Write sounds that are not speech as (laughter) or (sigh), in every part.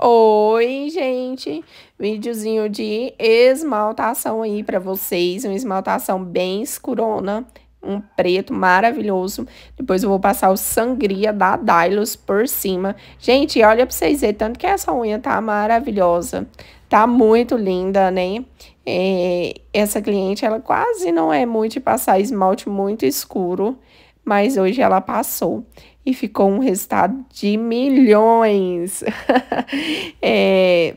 Oi, gente! Vídeozinho de esmaltação aí para vocês, uma esmaltação bem escurona, um preto maravilhoso. Depois eu vou passar o sangria da Dylos por cima. Gente, olha para vocês verem, tanto que essa unha tá maravilhosa. Tá muito linda, né? É, essa cliente, ela quase não é muito de passar esmalte muito escuro mas hoje ela passou e ficou um resultado de milhões. (laughs) é,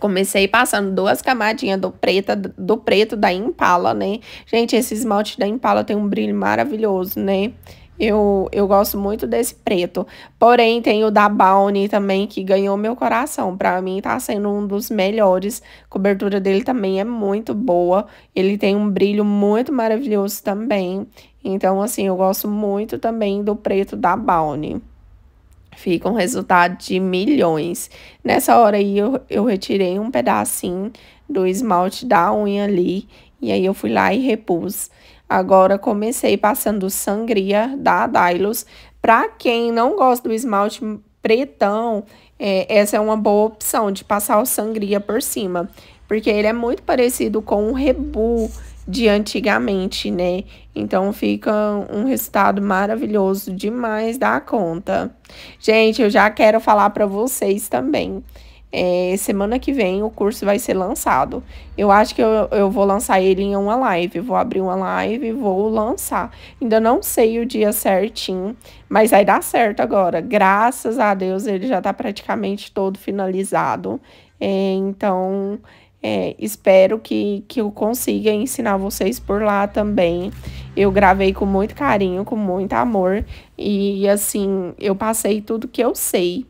Comecei passando duas camadinhas do, preta, do preto da Impala, né? Gente, esse esmalte da Impala tem um brilho maravilhoso, né? Eu, eu gosto muito desse preto. Porém, tem o da Bounty também, que ganhou meu coração. Pra mim, tá sendo um dos melhores. A cobertura dele também é muito boa. Ele tem um brilho muito maravilhoso também. Então, assim, eu gosto muito também do preto da Bounty. Fica um resultado de milhões. Nessa hora aí, eu, eu retirei um pedacinho do esmalte da unha ali. E aí, eu fui lá e repus. Agora comecei passando sangria da Dylos. Para quem não gosta do esmalte pretão, é, essa é uma boa opção de passar o sangria por cima, porque ele é muito parecido com o rebu de antigamente, né? Então fica um resultado maravilhoso demais da conta. Gente, eu já quero falar para vocês também é, semana que vem o curso vai ser lançado. Eu acho que eu, eu vou lançar ele em uma live. Vou abrir uma live e vou lançar. Ainda não sei o dia certinho, mas vai dar certo agora. Graças a Deus ele já está praticamente todo finalizado. É, então. É, espero que, que eu consiga ensinar vocês por lá também. Eu gravei com muito carinho, com muito amor. E assim, eu passei tudo que eu sei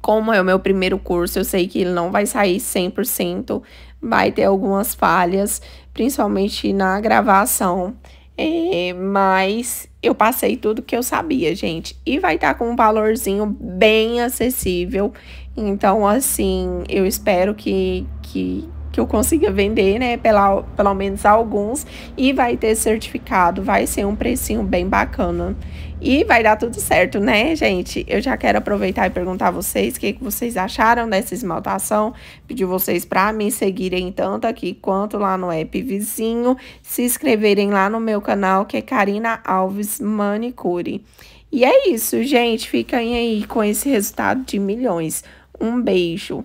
como é o meu primeiro curso, eu sei que ele não vai sair 100%, vai ter algumas falhas, principalmente na gravação. É, mas eu passei tudo que eu sabia, gente. E vai estar tá com um valorzinho bem acessível. Então, assim, eu espero que, que, que eu consiga vender, né? Pela, pelo menos alguns. E vai ter certificado. Vai ser um precinho bem bacana. E vai dar tudo certo, né, gente? Eu já quero aproveitar e perguntar a vocês o que, vocês acharam dessa esmaltação. Pedir vocês para me seguirem tanto aqui quanto lá no app vizinho. Se inscreverem lá no meu canal, que é Karina Alves Manicure. E é isso, gente. Fiquem aí com esse resultado de milhões. Um beijo.